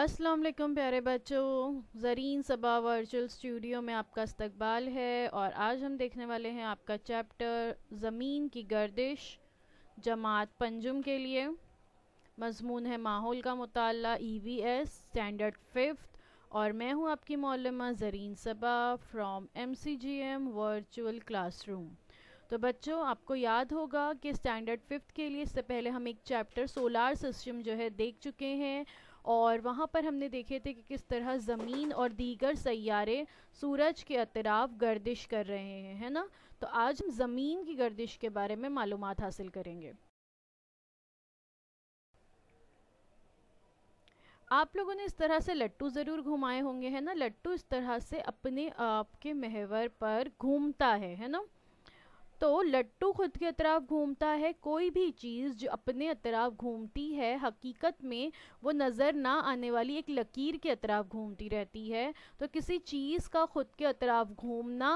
अस्सलाम वालेकुम प्यारे बच्चों ज़रीन सबा वर्चुअल स्टूडियो में आपका इस्तकबाल है और आज हम देखने वाले हैं आपका चैप्टर ज़मीन की गर्दिश जमात पंजुम के लिए मजमून है माहौल का मताल E V S standard fifth और मैं हूँ आपकी मौलमा Zareen Saba from M C G M virtual classroom तो बच्चों आपको याद होगा कि स्टैंडर्ड फिफ्थ के लिए इससे पहले हम एक चैप्टर सोलार सिस्टम जो है देख चुके हैं और वहाँ पर हमने देखे थे कि किस तरह ज़मीन और दीगर सैारे सूरज के अतराफ गर्दिश कर रहे हैं है ना तो आज हम ज़मीन की गर्दिश के बारे में मालूम हासिल करेंगे आप लोगों ने इस तरह से लट्टू ज़रूर घुमाए होंगे है ना लट्टू इस तरह से अपने आप के महवर पर घूमता है है ना तो लट्टू खुद के अतराफ घूमता है कोई भी चीज़ जो अपने अतराफ घूमती है हकीकत में वो नज़र ना आने वाली एक लकीर के अतराफ घूमती रहती है तो किसी चीज़ का खुद के अतराफ घूमना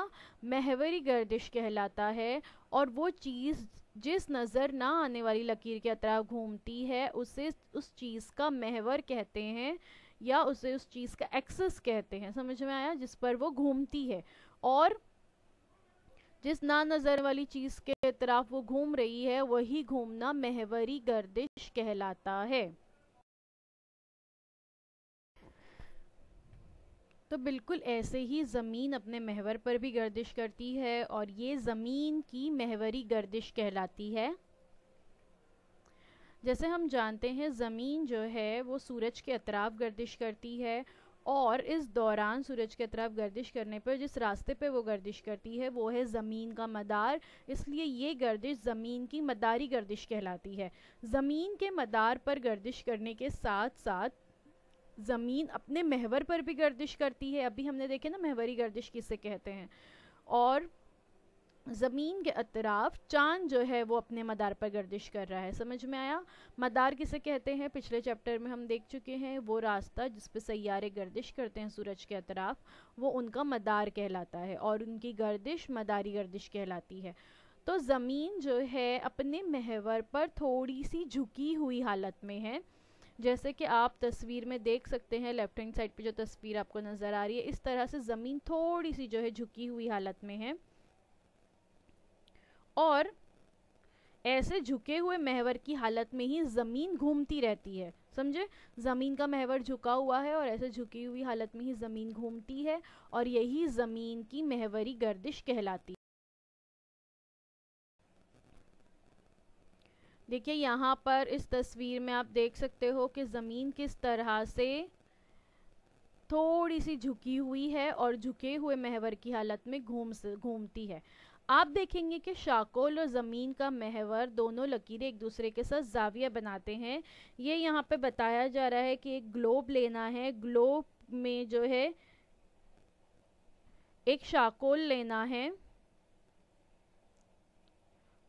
महवरी गर्दिश कहलाता है और वो चीज़ जिस नज़र ना आने वाली लकीर के अतराफ घूमती है उसे उस चीज़ का महवर कहते हैं या उसे उस चीज़ का एक्सेस कहते हैं समझ में आया जिस पर वो घूमती है और जिस ना नज़र वाली चीज़ के अतराफ वो घूम रही है वही घूमना महवरी गर्दिश कहलाता है तो बिल्कुल ऐसे ही ज़मीन अपने महवर पर भी गर्दिश करती है और ये ज़मीन की महवरी गर्दिश कहलाती है जैसे हम जानते हैं ज़मीन जो है वो सूरज के अतराफ गर्दिश करती है और इस दौरान सूरज के तरफ गर्दिश करने पर जिस रास्ते पे वो गर्दिश करती है वो है ज़मीन का मदार इसलिए ये गर्दिश ज़मीन की मदारी गर्दिश कहलाती है ज़मीन के मदार पर गर्दिश करने के साथ साथ ज़मीन अपने महवर पर भी गर्दिश करती है अभी हमने देखे ना महवरी गर्दिश किसे कहते हैं और ज़मीन के अतराफ चांद जो है वो अपने मदार पर गर्दिश कर रहा है समझ में आया मदार किसे कहते हैं पिछले चैप्टर में हम देख चुके हैं वो रास्ता जिस पे सैारे गर्दिश करते हैं सूरज के अतराफ वो उनका मदार कहलाता है और उनकी गर्दिश मदारी गर्दिश कहलाती है तो ज़मीन जो है अपने महवर पर थोड़ी सी झुकी हुई हालत में है जैसे कि आप तस्वीर में देख सकते हैं लेफ्ट हैंड साइड पर जो तस्वीर आपको नज़र आ रही है इस तरह से ज़मीन थोड़ी सी जो है झुकी हुई हालत में है और ऐसे झुके हुए महवर की हालत में ही ज़मीन घूमती रहती है समझे ज़मीन का महवर झुका हुआ है और ऐसे झुकी हुई हालत में ही ज़मीन घूमती है और यही ज़मीन की महवरी गर्दिश कहलाती देखिए यहाँ पर इस तस्वीर में आप देख सकते हो कि ज़मीन किस तरह से थोड़ी सी झुकी हुई है और झुके हुए महवर की हालत में घूम घूमती है आप देखेंगे कि शाकोल और ज़मीन का महवर दोनों लकीरें एक दूसरे के साथ जाविया बनाते हैं ये यहाँ पे बताया जा रहा है कि एक ग्लोब लेना है ग्लोब में जो है एक शाकोल लेना है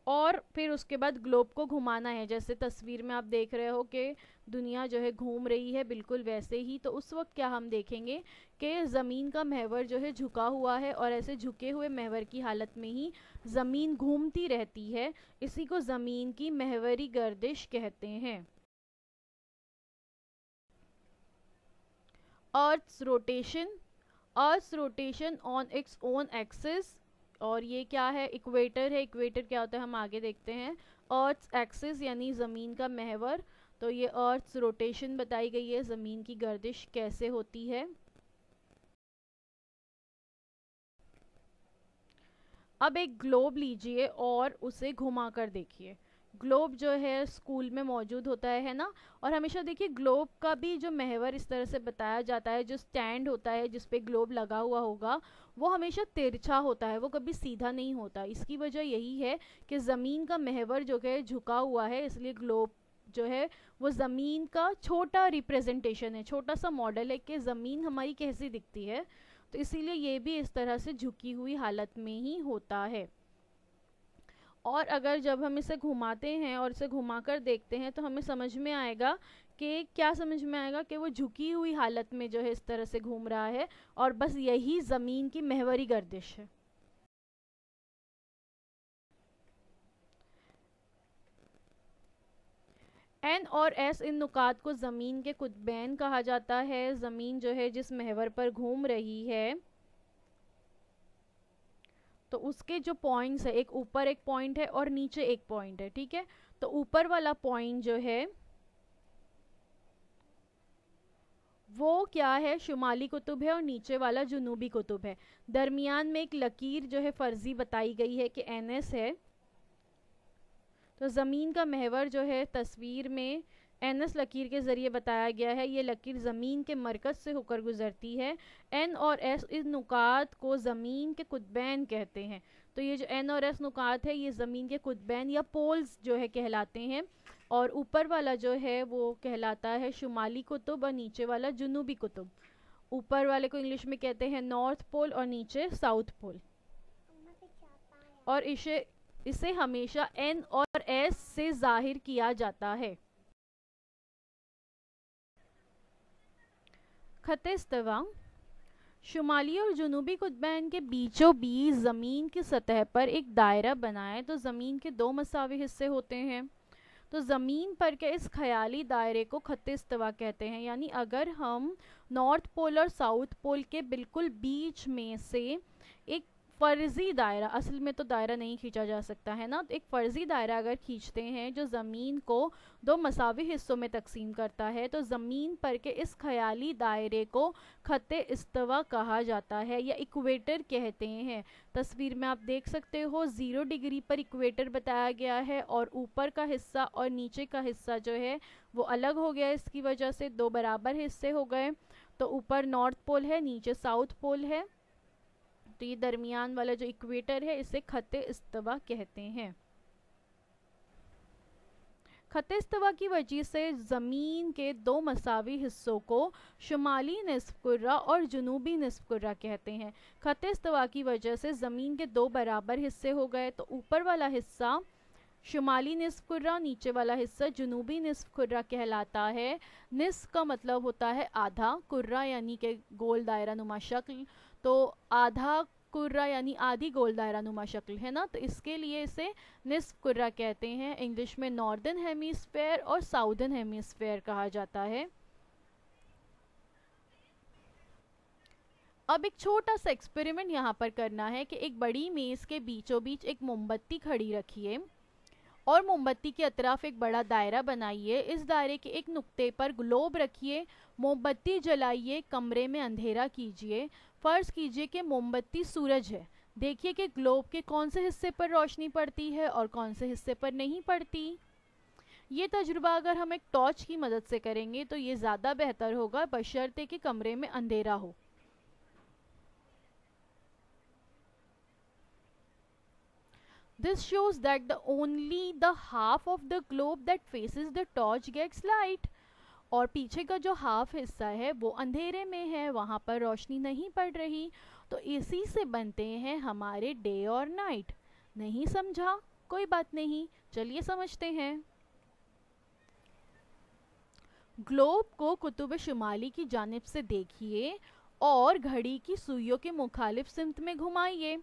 और फिर उसके बाद ग्लोब को घुमाना है जैसे तस्वीर में आप देख रहे हो कि दुनिया जो है घूम रही है बिल्कुल वैसे ही तो उस वक्त क्या हम देखेंगे कि ज़मीन का महवर जो है झुका हुआ है और ऐसे झुके हुए महवर की हालत में ही ज़मीन घूमती रहती है इसी को ज़मीन की महवरी गर्दिश कहते हैं earth's rotation earth's rotation on its own axis और ये क्या है इक्वेटर है इक्वेटर क्या होता है हम आगे देखते हैं अर्थ एक्सिस यानी ज़मीन का महवर तो ये अर्थ रोटेशन बताई गई है ज़मीन की गर्दिश कैसे होती है अब एक ग्लोब लीजिए और उसे घुमा कर देखिए ग्लोब जो है स्कूल में मौजूद होता है है ना और हमेशा देखिए ग्लोब का भी जो महवर इस तरह से बताया जाता है जो स्टैंड होता है जिस पे ग्लोब लगा हुआ होगा वो हमेशा तिरछा होता है वो कभी सीधा नहीं होता इसकी वजह यही है कि ज़मीन का महवर जो है झुका हुआ है इसलिए ग्लोब जो है वो ज़मीन का छोटा रिप्रेजेंटेशन है छोटा सा मॉडल है कि ज़मीन हमारी कैसी दिखती है तो इसीलिए ये भी इस तरह से झुकी हुई हालत में ही होता है और अगर जब हम इसे घुमाते हैं और इसे घुमा कर देखते हैं तो हमें समझ में आएगा कि क्या समझ में आएगा कि वो झुकी हुई हालत में जो है इस तरह से घूम रहा है और बस यही ज़मीन की महवरी गर्दिश है एन और एस इन नुकात को ज़मीन के कुतबैन कहा जाता है ज़मीन जो है जिस महवर पर घूम रही है तो उसके जो पॉइंट्स है एक ऊपर एक पॉइंट है और नीचे एक पॉइंट है ठीक है तो ऊपर वाला पॉइंट जो है वो क्या है शुमाली कुतुब है और नीचे वाला जुनूबी कुतुब है दरमियान में एक लकीर जो है फर्जी बताई गई है कि एनएस है तो ज़मीन का महवर जो है तस्वीर में एनस लकीर के ज़रिए बताया गया है ये लकीर ज़मीन के मरकज़ से होकर गुजरती है एन और एस इस नुकात को ज़मीन के कुतबैन कहते हैं तो ये जो एन और एस नुकात है ये ज़मीन के कुतबैन या पोल्स जो है कहलाते हैं और ऊपर वाला जो है वो कहलाता है शुमाली कुतुब और नीचे वाला जुनूबी कुतुब ऊपर वाले को इंग्लिश में कहते हैं नॉर्थ पोल और नीचे साउथ पोल और इसे इसे हमेशा एन और एस से जाहिर किया जाता है ख़त इस्तवा शुमाली और जनूबी कुतबैन के बीचों बीच ज़मीन की सतह पर एक दायरा बनाए तो ज़मीन के दो मसावी हिस्से होते हैं तो ज़मीन पर के इस ख्याली दायरे को ख़त इस्तवा कहते हैं यानी अगर हम नॉर्थ पोल और साउथ पोल के बिल्कुल बीच में से एक फ़र्ज़ी दायरा असल में तो दायरा नहीं खींचा जा सकता है ना तो एक फ़र्ज़ी दायरा अगर खींचते हैं जो ज़मीन को दो मसावी हिस्सों में तकसीम करता है तो ज़मीन पर के इस ख्याली दायरे को ख़त इस्तवा कहा जाता है या इक्वेटर कहते हैं तस्वीर में आप देख सकते हो ज़ीरो डिग्री पर इक्वेटर बताया गया है और ऊपर का हिस्सा और नीचे का हिस्सा जो है वो अलग हो गया इसकी वजह से दो बराबर हिस्से हो गए तो ऊपर नॉर्थ पोल है नीचे साउथ पोल है तो ये दरमियान वाला जो इक्वेटर है इसे खत इस्तवा कहते हैं खत इस्तवा की वजह से ज़मीन के दो मसावी हिस्सों को शुमाली नस्फ कुर्रा और जनूबी नसफ कुर्रा कहते हैं खत इस्तवा की वजह से ज़मीन के दो बराबर हिस्से हो गए तो ऊपर वाला हिस्सा शुमाली नस्फ कुर्रा नीचे वाला हिस्सा जनूबी नस्फ कुर्रा कहलाता है नस्फ़ का मतलब होता है आधा कुर्रा यानी कि गोल दायरा नुमा शक्ल तो आधा कुर्रा यानी आधी गोल दायरा नुमा शक्ल है ना तो इसके लिए इसे निसफ कुर्रा कहते हैं इंग्लिश में नॉर्दर्न हेमीस्फेयर और साउदर्न हेमीस्फेयर कहा जाता है अब एक छोटा सा एक्सपेरिमेंट यहाँ पर करना है कि एक बड़ी मेज़ के बीचों बीच एक मोमबत्ती खड़ी रखिए और मोमबत्ती के अतराफ एक बड़ा दायरा बनाइए इस दायरे के एक नुक्ते पर ग्लोब रखिए मोमबत्ती जलाइए कमरे में अंधेरा कीजिए फ़र्ज़ कीजिए कि मोमबत्ती सूरज है देखिए कि ग्लोब के कौन से हिस्से पर रोशनी पड़ती है और कौन से हिस्से पर नहीं पड़ती ये तजुर्बा अगर हम एक टॉर्च की मदद से करेंगे तो ये ज़्यादा बेहतर होगा बशर्ते कि कमरे में अंधेरा हो This shows that the only the half of the globe that faces the torch gets light. और पीछे का जो हाफ हिस्सा है वो अंधेरे में है वहाँ पर रोशनी नहीं पड़ रही तो इसी से बनते हैं हमारे डे और नाइट नहीं समझा कोई बात नहीं चलिए समझते हैं ग्लोब को कुतुब शुमाली की जानब से देखिए और घड़ी की सुइयों के मुखालिफ सिमत में घुमाइए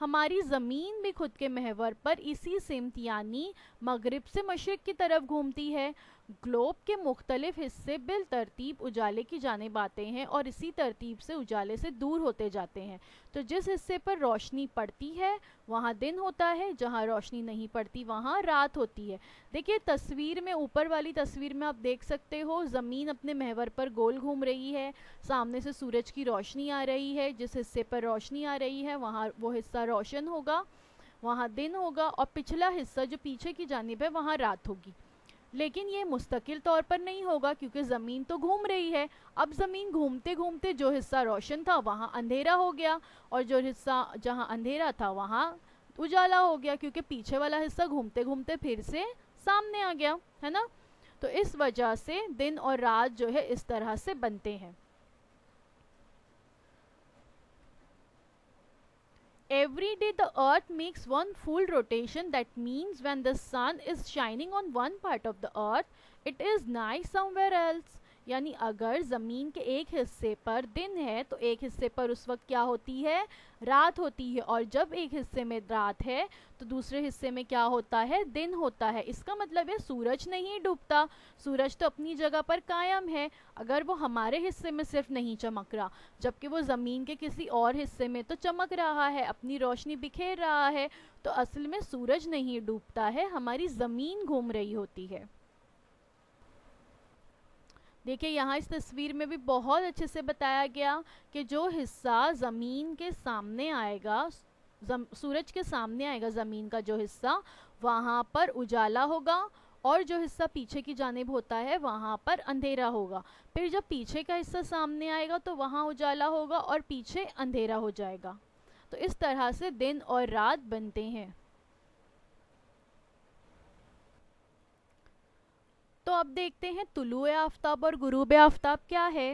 हमारी ज़मीन भी खुद के महवर पर इसी सिमत यानी मगरब से मशरक़ की तरफ घूमती है ग्लोब के मुख्तलिफ हिस्से बिल तरतीब उजाले की जानब आते हैं और इसी तरतीब से उजाले से दूर होते जाते हैं तो जिस हिस्से पर रोशनी पड़ती है वहाँ दिन होता है जहाँ रोशनी नहीं पड़ती वहाँ रात होती है देखिए तस्वीर में ऊपर वाली तस्वीर में आप देख सकते हो ज़मीन अपने महवर पर गोल घूम रही है सामने से सूरज की रोशनी आ रही है जिस हिस्से पर रोशनी आ रही है वहाँ वो हिस्सा रोशन होगा वहाँ दिन होगा और पिछला हिस्सा जो पीछे की जानब है वहाँ रात होगी लेकिन ये मुस्तकिल तौर पर नहीं होगा क्योंकि ज़मीन तो घूम रही है अब ज़मीन घूमते घूमते जो हिस्सा रोशन था वहाँ अंधेरा हो गया और जो हिस्सा जहाँ अंधेरा था वहाँ उजाला हो गया क्योंकि पीछे वाला हिस्सा घूमते घूमते फिर से सामने आ गया है ना तो इस वजह से दिन और रात जो है इस तरह से बनते हैं every day the earth makes one full rotation that means when the sun is shining on one part of the earth it is night somewhere else यानी अगर ज़मीन के एक हिस्से पर दिन है तो एक हिस्से पर उस वक्त क्या होती है रात होती है और जब एक हिस्से में रात है तो दूसरे हिस्से में क्या होता है दिन होता है इसका मतलब है सूरज नहीं डूबता सूरज तो अपनी जगह पर कायम है अगर वो हमारे हिस्से में सिर्फ नहीं चमक रहा जबकि वो ज़मीन के किसी और हिस्से में तो चमक रहा है अपनी रोशनी बिखेर रहा है तो असल में सूरज नहीं डूबता है हमारी ज़मीन घूम रही होती है देखिए यहाँ इस तस्वीर में भी बहुत अच्छे से बताया गया कि जो हिस्सा ज़मीन के सामने आएगा सूरज के सामने आएगा ज़मीन का जो हिस्सा वहाँ पर उजाला होगा और जो हिस्सा पीछे की जानब होता है वहाँ पर अंधेरा होगा फिर जब पीछे का हिस्सा सामने आएगा तो वहाँ उजाला होगा और पीछे अंधेरा हो जाएगा तो इस तरह से दिन और रात बनते हैं तो अब देखते हैं तुलु आफ्ताब और गुरूब आफ्ताब क्या है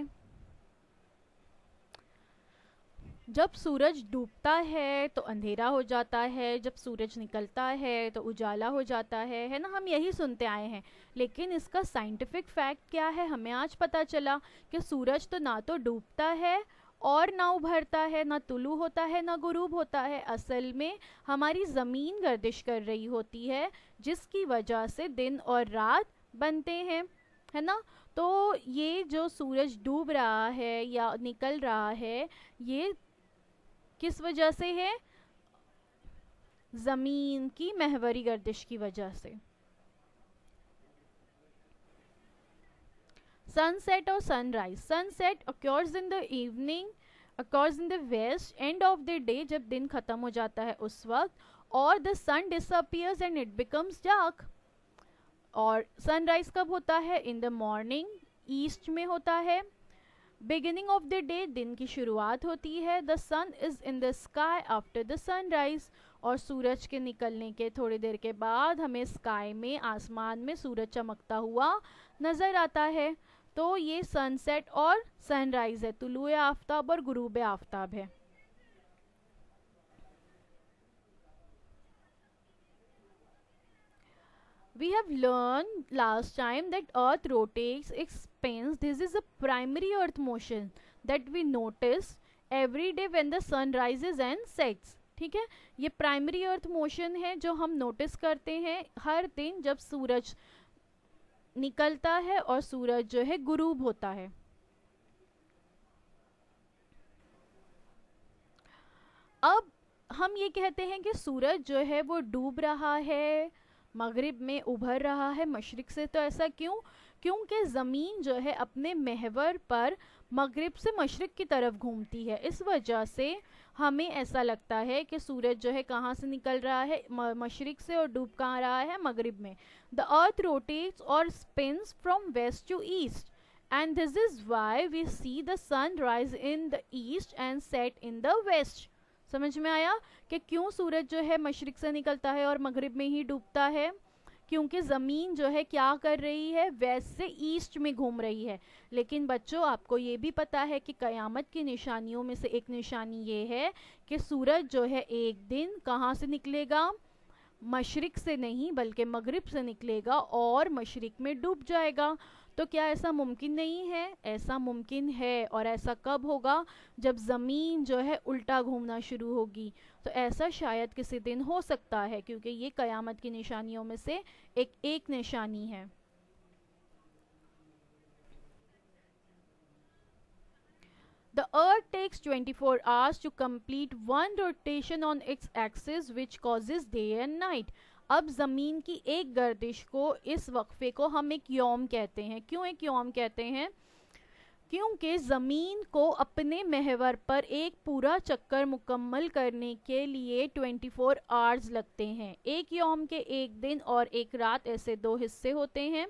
जब सूरज डूबता है तो अंधेरा हो जाता है जब सूरज निकलता है तो उजाला हो जाता है है ना हम यही सुनते आए हैं लेकिन इसका साइंटिफिक फैक्ट क्या है हमें आज पता चला कि सूरज तो ना तो डूबता है और ना उभरता है ना तुलु होता है ना गुरूब होता है असल में हमारी ज़मीन गर्दिश कर रही होती है जिसकी वजह से दिन और रात बनते हैं है ना तो ये जो सूरज डूब रहा है या निकल रहा है ये किस वजह से है ज़मीन की महवरी गर्दिश की वजह से सनसेट और sunrise sunset occurs in the evening occurs in the west end of the day जब दिन ख़त्म हो जाता है उस वक्त और the sun disappears and it becomes dark और सनराइज कब होता है इन द मॉर्निंग ईस्ट में होता है बिगिनिंग ऑफ द डे दिन की शुरुआत होती है the sun is in the sky after the sunrise और सूरज के निकलने के थोड़ी देर के बाद हमें स्काई में आसमान में सूरज चमकता हुआ नज़र आता है तो ये सनसेट और सनराइज़ है तुलुए आफ्ताब और गुरूब आफ्ताब है we have learned last time that earth rotates expands this is a primary earth motion that we notice every day when the sun rises and sets ठीक है ये प्राइमरी अर्थ मोशन है जो हम नोटिस करते हैं हर दिन जब सूरज निकलता है और सूरज जो है गुरूब होता है अब हम ये कहते हैं कि सूरज जो है वो डूब रहा है मगरिब में उभर रहा है मशरक़ से तो ऐसा क्यों क्योंकि ज़मीन जो है अपने महवर पर मगरिब से मशरक़ की तरफ घूमती है इस वजह से हमें ऐसा लगता है कि सूरज जो है कहाँ से निकल रहा है मशरक़ से और डूब कहाँ रहा है मगरिब में द अर्थ रोटेट्स और spins from west to east and this is why we see the sun rise in the east and set in the west समझ में आया कि क्यों सूरज जो है मशरक से निकलता है और मगरब में ही डूबता है क्योंकि ज़मीन जो है क्या कर रही है वेस्ट से ईस्ट में घूम रही है लेकिन बच्चों आपको ये भी पता है कि क़यामत की निशानियों में से एक निशानी ये है कि सूरज जो है एक दिन कहाँ से निकलेगा मशरक से नहीं बल्कि मगरब से निकलेगा और मशरक में डूब जाएगा तो क्या ऐसा मुमकिन नहीं है ऐसा मुमकिन है और ऐसा कब होगा जब ज़मीन जो है उल्टा घूमना शुरू होगी तो ऐसा शायद किसी दिन हो सकता है क्योंकि ये क़यामत की निशानियों में से एक एक निशानी है The Earth takes 24 hours to complete one rotation on its axis, which causes day and night. अब ज़मीन की एक गर्दिश को इस वक्फे को हम एक योम कहते हैं क्यों एक योम कहते हैं क्योंकि ज़मीन को अपने महवर पर एक पूरा चक्कर मुकम्मल करने के लिए 24 फोर आवर्स लगते हैं एक योम के एक दिन और एक रात ऐसे दो हिस्से होते हैं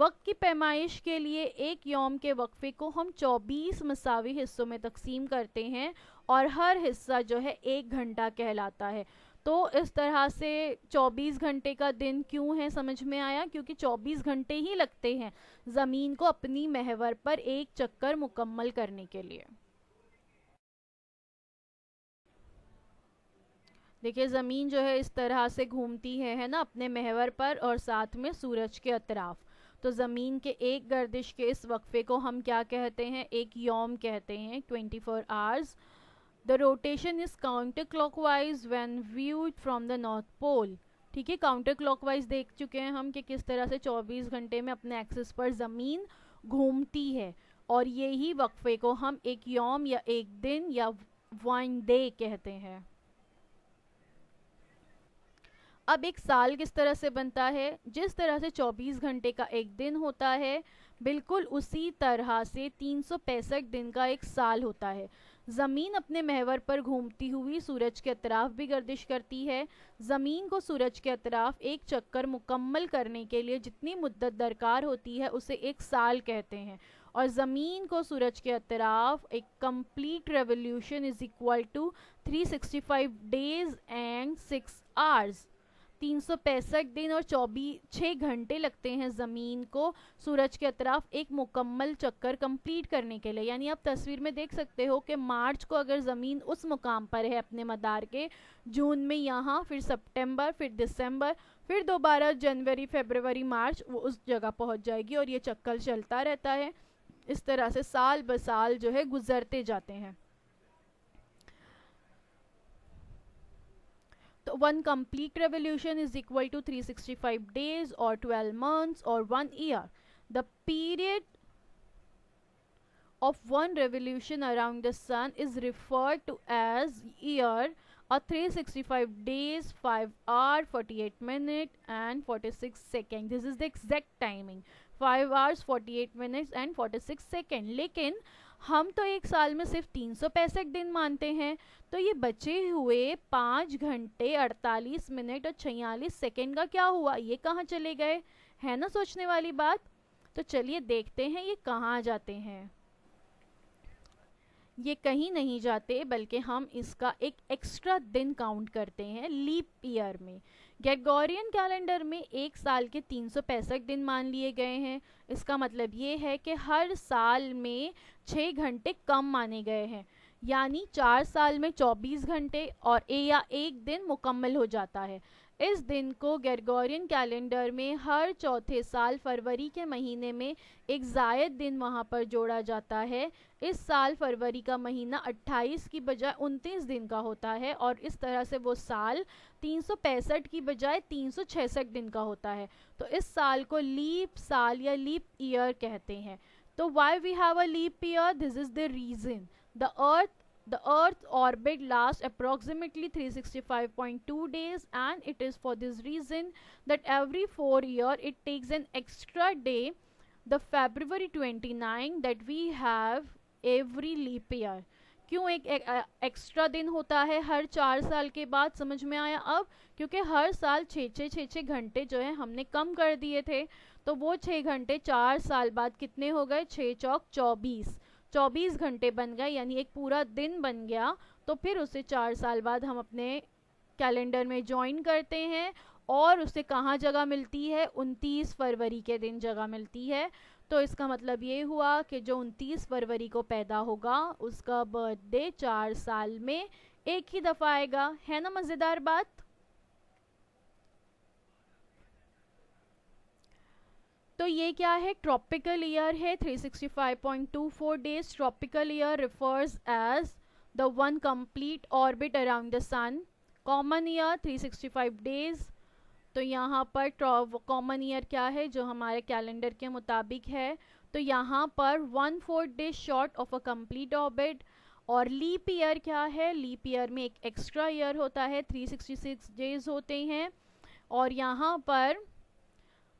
वक्त की पैमाइश के लिए एक योम के वक्फे को हम 24 मसावी हिस्सों में तकसीम करते हैं और हर हिस्सा जो है एक घंटा कहलाता है तो इस तरह से 24 घंटे का दिन क्यों है समझ में आया क्योंकि 24 घंटे ही लगते हैं ज़मीन को अपनी महवर पर एक चक्कर मुकम्मल करने के लिए देखिए ज़मीन जो है इस तरह से घूमती है है ना अपने महवर पर और साथ में सूरज के अतराफ़ तो ज़मीन के एक गर्दिश के इस वक्फे को हम क्या कहते हैं एक योम कहते हैं twenty four hours the rotation is counterclockwise when viewed from the north pole ठीक है काउंटर वाइज देख चुके हैं हम कि किस तरह से 24 घंटे में अपने एक्सेस पर ज़मीन घूमती है और यही वक्फे को हम एक यौम या एक दिन या वन डे कहते हैं अब एक साल किस तरह से बनता है जिस तरह से 24 घंटे का एक दिन होता है बिल्कुल उसी तरह से तीन दिन का एक साल होता है ज़मीन अपने महवर पर घूमती हुई सूरज के अतराफ भी गर्दिश करती है ज़मीन को सूरज के अतराफ एक चक्कर मुकम्मल करने के लिए जितनी मुद्दत दरकार होती है उसे एक साल कहते हैं और ज़मीन को सूरज के अतराफ एक complete revolution is equal to 365 days and 6 hours तीन दिन और चौबीस छः घंटे लगते हैं ज़मीन को सूरज के अतराफ एक मुकम्मल चक्कर कंप्लीट करने के लिए यानी आप तस्वीर में देख सकते हो कि मार्च को अगर ज़मीन उस मुकाम पर है अपने मदार के जून में यहाँ फिर सितंबर फिर दिसंबर फिर दोबारा जनवरी फरवरी मार्च वो उस जगह पहुँच जाएगी और ये चक्कर चलता रहता है इस तरह से साल ब साल जो है गुजरते जाते हैं one complete revolution is equal to 365 days or 12 months or 1 year. The period of one revolution around the sun is referred to as year or 365 days 5 hour 48 minute and 46 second this is the exact timing 5 hours 48 minutes and 46 second लेकिन हम तो एक साल में सिर्फ तीन सौ पैंसठ दिन मानते हैं तो ये बचे हुए पाँच घंटे अड़तालीस मिनट और छियालीस सेकेंड का क्या हुआ ये कहाँ चले गए है ना सोचने वाली बात तो चलिए देखते हैं ये कहाँ जाते हैं ये कहीं नहीं जाते बल्कि हम इसका एक एक्स्ट्रा दिन काउंट करते हैं लीप ईयर में ग्रेगोरियन कैलेंडर में एक साल के तीन दिन मान लिए गए हैं इसका मतलब ये है कि हर साल में छः घंटे कम माने गए हैं यानी चार साल में 24 घंटे और ए या एक दिन मुकम्मल हो जाता है इस दिन को गर्गोरियन कैलेंडर में हर चौथे साल फरवरी के महीने में एक जायद दिन वहाँ पर जोड़ा जाता है इस साल फरवरी का महीना 28 की बजाय 29 दिन का होता है और इस तरह से वो साल 365 की बजाय 366 दिन का होता है तो इस साल को लीप साल या लीप ईयर कहते हैं तो why we have a leap year this is the reason the earth The Earth's orbit lasts approximately 365.2 days and it is for this reason that every 4 year it takes an extra day the February 29 that we have every leap year. क्यों एक, एक, एक extra दिन होता है हर चार साल के बाद समझ में आया अब क्योंकि हर साल छः छः छः छः घंटे जो है हमने कम कर दिए थे तो वो छः घंटे चार साल बाद कितने हो गए छः चौक चौबीस चौबीस घंटे बन गए यानी एक पूरा दिन बन गया तो फिर उसे चार साल बाद हम अपने कैलेंडर में ज्वाइन करते हैं और उसे कहाँ जगह मिलती है उनतीस फरवरी के दिन जगह मिलती है तो इसका मतलब ये हुआ कि जो उनतीस फरवरी को पैदा होगा उसका बर्थडे चार साल में एक ही दफ़ा आएगा है ना मज़ेदार बात तो ये क्या है ट्रॉपिकल ईयर है 365.24 days tropical year refers as the one complete orbit around the sun common year 365 days तो यहाँ पर कॉमन ईयर क्या है जो हमारे कैलेंडर के मुताबिक है तो यहाँ पर one fourth day short of a complete orbit और लीप ईयर क्या है लीप ईयर में एक एक्स्ट्रा ईयर होता है 366 डेज होते हैं और यहाँ पर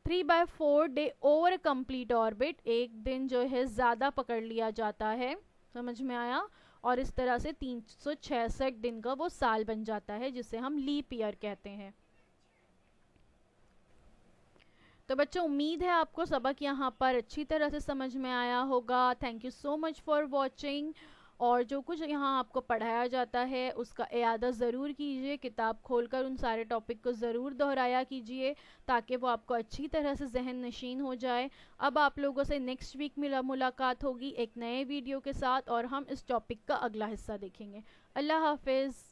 three by four day over complete orbit एक दिन जो है ज़्यादा पकड़ लिया जाता है समझ में आया और इस तरह से तीन सौ दिन का वो साल बन जाता है जिसे हम लीप ईयर कहते हैं तो बच्चों उम्मीद है आपको सबक यहाँ पर अच्छी तरह से समझ में आया होगा thank you so much for watching और जो कुछ यहाँ आपको पढ़ाया जाता है उसका अदा ज़रूर कीजिए किताब खोलकर उन सारे टॉपिक को ज़रूर दोहराया कीजिए ताकि वो आपको अच्छी तरह से जहन नशीन हो जाए अब आप लोगों से नेक्स्ट वीक मिला मुलाकात होगी एक नए वीडियो के साथ और हम इस टॉपिक का अगला हिस्सा देखेंगे अल्लाह हाफिज़